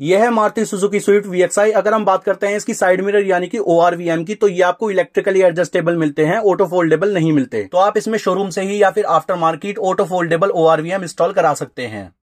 यह है Maruti Suzuki Swift VXi अगर हम बात करते हैं इसकी साइड मिरर यानी कि ओआरवीएम की तो ये आपको इलेक्ट्रिकली एडजस्टेबल मिलते हैं ऑटो फोल्डेबल नहीं मिलते तो आप इसमें शोरूम से ही या फिर after market auto foldable ORVM install करा सकते हैं